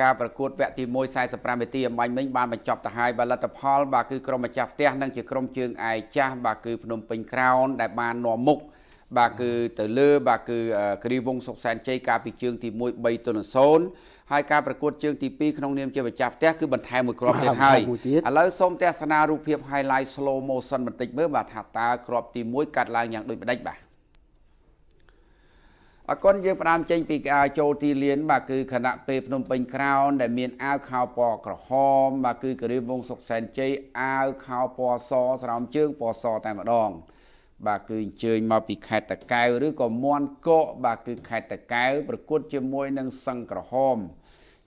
ការប្រកួតវគ្គទី1 45នាទីអំបញ្ញមិញបានបញ្ចប់ទៅហើយផលិតផលបាទគឺក្រុមម្ចាស់ផ្ទះនិងជាក្រុមជើងឯកចាស់បាទគឺភ្នំពេញក្រោនដែលបាននាំមុខបាទគឺទៅលើ បាទគឺគរីវងសុកសានជ័យកាលពីជើងទី1 3ទល់នឹង0ហើយការប្រកួតជើងទី2ក្នុងនាមជាម្ចាស់ផ្ទះគឺបន្ថែមមួយគ្រាប់ទៀតហើយឥឡូវសូមទស្សនារូបភាព highlight slow motion បន្តិចមើលបាទថាតើគ្រាប់ទី1កាត់ឡើងយ៉ាងដូចម្ដេចបាទអគុណយើងផ្ដើមចេញពីអាវចូលទីលាន បាទគឺគណៈពេលភ្នំពេញក្រោនដែលមានអាវខោពណ៌ក្រហម បាទគឺគរៀបវងសុកសែនជ័យអាវខោពណ៌សស្រោមជើងពណ៌សតែម្ដង បាទគឺអញ្ជើញមកពីខេត្តតកែវឬក៏មន់កកបាទគឺខេត្តតកែវប្រកួតជាមួយនឹងសឹងក្រហម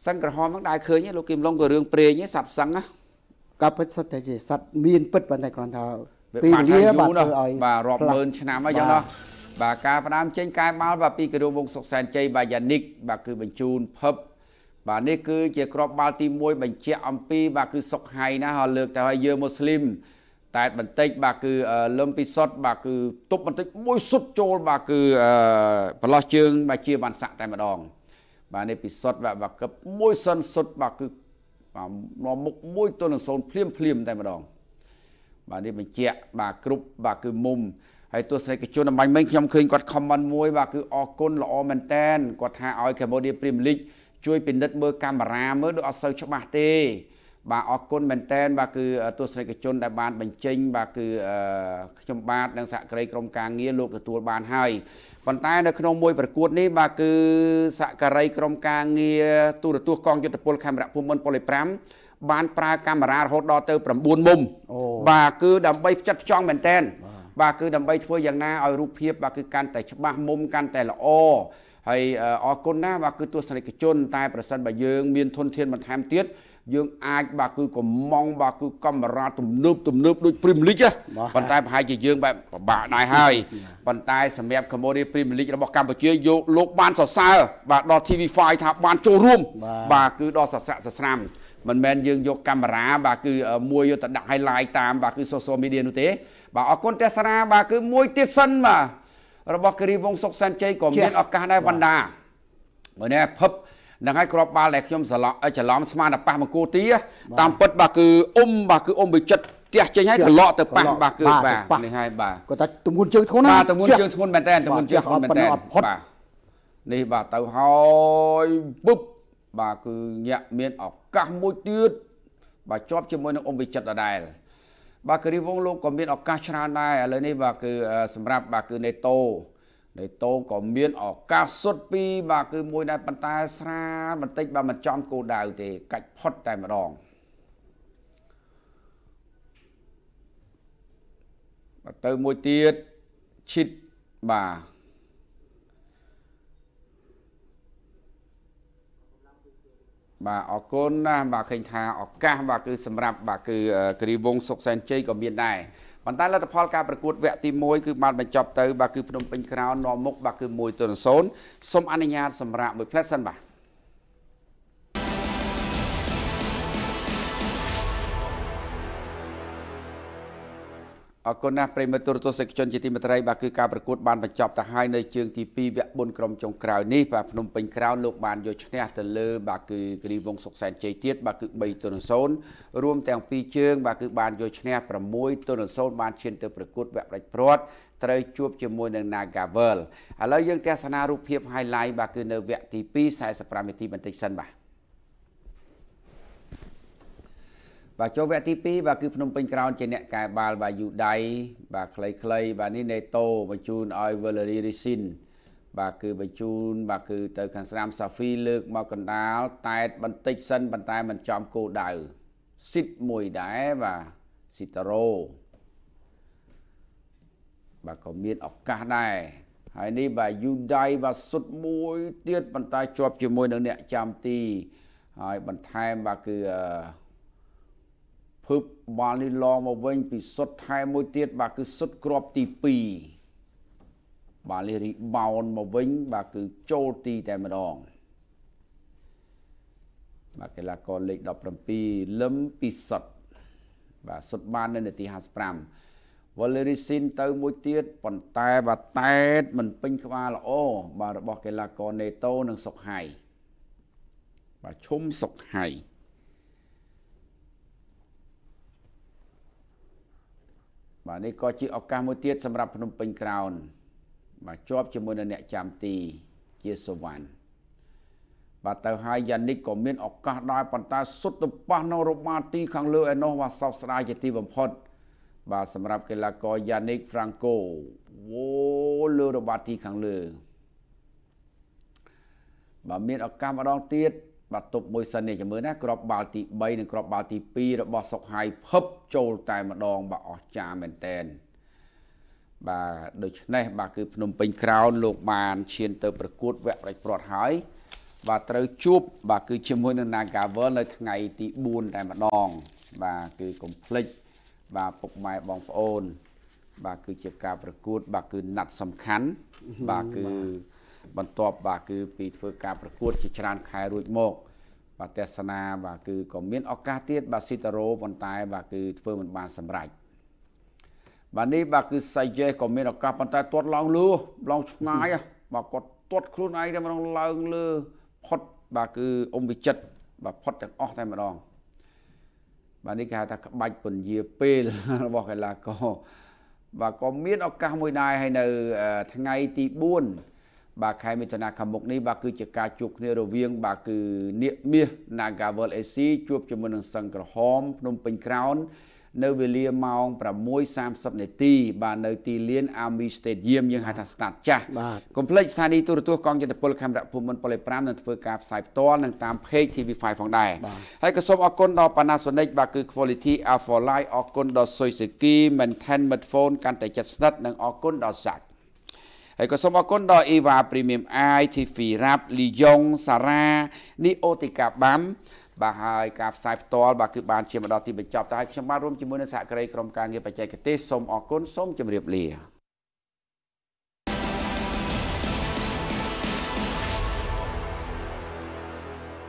សឹងក្រហមហ្នឹងដែរឃើញលោកគឹមឡុងក៏រឿងព្រេងឯងសัตว์សឹងណាក៏ពិតសុទ្ធតែជាសัตว์មានពិតប៉ុន្តែគ្រាន់ថាពេលវេលាបាទធ្វើឲ្យបាទរាប់ម៉ឺនឆ្នាំហើយចឹងណោះបាទការផ្ដើមចេញកាយបាល់បាទពីគរុវងសុកសែនជ័យបាយ៉ានិក បាទគឺបញ្ជូនភព បាទនេះគឺជាក្របបាល់ទី1បញ្ជាក់អំពីបាទគឺសុកហៃណាហើយលើកទៅឲ្យយើងមូស្លីមតែបន្តិចបាទគឺលឹមពីសុតបាទគឺទប់បន្តិចមួយសុតចូល បាទគឺប្រឡោះជើងបាទជាវ៉ាន់សាក់តែម្ដង បាទនេះពីសុតបាទបាទគឹបមួយសិនសុតបាទគឺនាំមុខមួយទល់នឹង0ភ្លាមភ្លាមតែម្ដងបាទនេះបញ្ជាក់បាទគ្រប់បាទគឺមុំហើយទស្សនិកជនអំបញ្ញមិញខ្ញុំឃើញគាត់ comment មួយបាទគឺអរគុណល្អមែនតែនគាត់ថាឲ្យ Cambodia Premier League ជួយពិនិត្យមើលកាមេរ៉ាមើលដូចអត់សូវច្បាស់ទេ បាទអរគុណមែនតែនបាទគឺទស្សនិកជនដែលបានបញ្ចេញបាទគឺខ្ញុំបាទនិងសហក្រីក្រុមការងារលោកទទួលបានហើយប៉ុន្តែ នៅក្នុងមួយប្រកួតនេះបាទគឺសហក្រីក្រុមការងារទូរទស្សន៍កងយុទ្ធពលខេមរៈភូមិន្ទប៉ូលី5បានប្រើកាមេរ៉ារហូតដល់ទៅ9មុំបាទគឺដើម្បីផ្ចិតផ្ចង់មែនតែនបាទបាទគឺដើម្បីធ្វើយ៉ាងណាឲ្យរូបភាពបាទគឺកាន់តែច្បាស់មុំកាន់តែល្អហើយអរគុណណាបាទគឺទស្សនិកជន តែប្រសិន បើយើង មានធនធានបន្ថែមទៀតយើងអាចបាទគឺកំងបាទគឺកាមេរ៉ាទំនើបទំនើបដូច Premier League ប៉ុន្តែប្រហែលជាយើងបែបពិបាកដែរហើយប៉ុន្តែសម្រាប់ Cambodia Premier League របស់កម្ពុជាយកលោកបានសរសើរបាទដល់ TV5 ថាបានចូលរួមបាទគឺដល់សស្រាក់សស្រាំមិនមែនយើងយកកាមេរ៉ាបាទគឺមួយយកទៅដាក់ឲ្យ live តាមបាទគឺ social media នោះទេបាទអរគុណទេសនាបាទគឺមួយទៀតសិនបាទរបស់គិរីវងសុកសានជ័យក៏មានឱកាសដែរវណ្ដាមើលនេះភពនឹងឲ្យក្របបាល់ដែលខ្ញុំច្រឡំស្មានប៉ះមកគូទាតាមពិតបាទគឺអ៊ុំបាទគឺអ៊ុំវិចិត្រផ្ទះចេញហើយត្រឡក់ទៅប៉ះបាទគឺបាទនេះហើយបាទគាត់ថាទម្ងន់ជើងធ្ងន់ណាបាទទម្ងន់ជើងធ្ងន់មែនតើទម្ងន់ជើងធ្ងន់មែនតើបាទនេះបាទទៅហើយពុបបាទគឺញាក់មានឱកាសមួយទៀតបាទជាប់ជាមួយនឹងអង្គវិចិត្រដដែល បាទគិរីវងលោកក៏មានឱកាសច្រើនដែរឥឡូវនេះបាទគឺសម្រាប់បាទគឺ NATO NATO ក៏មានឱកាសសុទ្ធពីរបាទគឺមួយដែរប៉ុន្តែស្រាលបន្តិចបាទមិនចំគោលដៅទេកាច់ផុតតែម្ដងបាទទៅមួយទៀតឈិតបាទបាទអរគុណណាស់បាទឃើញថាឱកាសបាទគឺសម្រាប់បាទគឺគិរីវងសុកសែនជ័យក៏មានដែរប៉ុន្តែលទ្ធផលការប្រកួតវគ្គទី1គឺបានបញ្ចប់ទៅបាទគឺភ្នំពេញក្រោននាំមុខបាទគឺ1ទៅ0សូមអនុញ្ញាតសម្រាប់មួយផ្លែសិនបាទអរគុណណាស់ប្រិមត្តទូរទស្សនិកជនជាទីមេត្រីបាទគឺការប្រកួត បានបញ្ចប់ទៅហើយនៅជើងទី2វគ្គ4ក្រុមចុងក្រោយនេះបាទភ្នំពេញក្រៅលោកបានយកឈ្នះទៅលើបាទគឺគិរីវងសុកសែនជ័យទៀតបាទគឺ3ទល់0រួមទាំងពីរជើងបាទគឺបានយកឈ្នះ6ទល់0បានឈានទៅប្រកួតវគ្គផ្ដាច់ព្រាត់ត្រូវជួបជាមួយនឹង Nagavel ឥឡូវយើងទស្សនារូបភាព highlight បាទគឺនៅវគ្គទី2 45នាទីបន្តិចសិនបាទបាទចូលវគ្គទី2បាទគឺភ្នំពេញក្រោនជាអ្នកកែបាល់បាទយូដៃបាទខ្លីៗបាទនេះ NATO បញ្ជូនឲ្យ Valery Risin បាទគឺបញ្ជូន បាទគឺទៅខាងស្រាមសាហ្វី លើកមកកណ្ដាលតែតបន្តិចសិនប៉ុន្តែមិនចំគោលដៅស៊ីតមួយដែរបាទស៊ីតារ៉ូបាទក៏មានឱកាសដែរហើយនេះបាទយូដៃបាទសុតមួយទៀតប៉ុន្តែជាប់ជាមួយនឹងអ្នកចាំទីហើយបន្ថែមបាទគឺអឺហឹបបាល់នេះឡងមកវិញពីសុតថែមួយទៀតបាទគឺសុតក្របទី2បាល់នេះរីបោនមកវិញបាទគឺចូលទីតែម្ដងបាទកីឡាករលេខ17លឹមពីសុតបាទសុតបាននៅនាទី55 Valery Sin ទៅមួយទៀតប៉ុន្តែបាទតែតមិនពេញក្បាលល្អបាទរបស់កីឡាករ NATO និងសុកហៃបាទឈុំសុកហៃបាទនេះក៏ជាឱកាសមួយទៀតសម្រាប់ភ្នំពេញក្រោនបាទជាប់ជាមួយនឹងអ្នកចាំទីជាសវណ្ណបាទទៅហើយយ៉ានិកក៏មានឱកាសដែរប៉ុន្តែសុទ្ធទៅប៉ះនៅរបាទីខាងលើឯណោះបាទសោកស្ដាយជាទីបំផុត បាទសម្រាប់កីឡាករយ៉ានិកហ្វ្រាំងកូវូលើរបាទីខាងលើ បាទមានឱកាសម្ដងទៀតបាត់ទប់មួយសិននេះចាំមើលណាក្របបាល់ទី3និងក្របបាល់ទី2របស់សុកហៃភឹបចូលតែម្ដង បាទអស្ចារ្យមែនតែនបាទដូច្នេះបាទគឺភ្នំពេញក្រោនលោកបានឈានទៅប្រកួតវគ្គរេចព្រាត់ហើយបាទត្រូវជួបបាទគឺជាមួយនឹង Nagavel នៅថ្ងៃ ទី4តែម្ដង បាទគឺកុំភ្លេចបាទពុកម៉ែបងប្អូន បាទគឺជាការប្រកួតបាទគឺណាត់សំខាន់បាទគឺបន្ទាប់បាទគឺពីធ្វើការប្រកួតជាច្រើនខែរួចមកបាទទស្សនាបាទគឺក៏មានឱកាសទៀតបាទស៊ីតារ៉ូប៉ុន្តែ បាទគឺធ្វើមិនបានសម្រេចបាទនេះបាទគឺសៃជេក៏មានឱកាសប៉ុន្តែទាត់ឡើងលូឡើងឆ្ងាយបាទគាត់ទាត់ខ្លួនឯងតែម្ដងឡើងលើផុតបាទគឺអ៊ំវិចិត្របាទផុតទាំងអស់តែម្ដងបាទនេះគេហៅថាក្បាច់ពន្យាពេលរបស់កីឡាករបាទក៏មានឱកាសមួយដែរហើយនៅថ្ងៃទី4បាទខែមិថុនាខាងមុខនេះបាទគឺជាការជួបគ្នារវាង បាទគឺនាកមាស Nagavel AC ជួបជាមួយនឹងសង្ក្រហមភ្នំពេញក្រោននៅវេលាម៉ោង6:30នាទី បាទនៅទីលាន Army Stadium យើងហៅថា Stad ចាស់កុំភ្លេចស្ថានីយ៍ទូរទស្សន៍កងចន្ទពលខេមរៈភូមិន្ទប៉ូលី5នឹងធ្វើការផ្សាយផ្ទាល់នឹងតាម page TV5 ផងដែរហើយក៏សូមអរគុណដល់ Panasonic បាទគឺ Quality Alpha Light អរគុណដល់ Suzuki Maintain Midphone កាន់តែចិត្តស្និទ្ធនិងអរគុណដល់ Sak ហើយក៏សូមអរគុណដល់ Eva Premium Eye TV Rap Li Yong Sara Niotica Bam បាទហើយការផ្សាយផ្ទាល់បាទគឺបានជាមកដល់ទីបញ្ចប់តែខ្ញុំបានរួមជាមួយនឹងសហគ្រាសក្រុមការងារបច្ចេកទេសសូមអរគុណសូមជម្រាបលា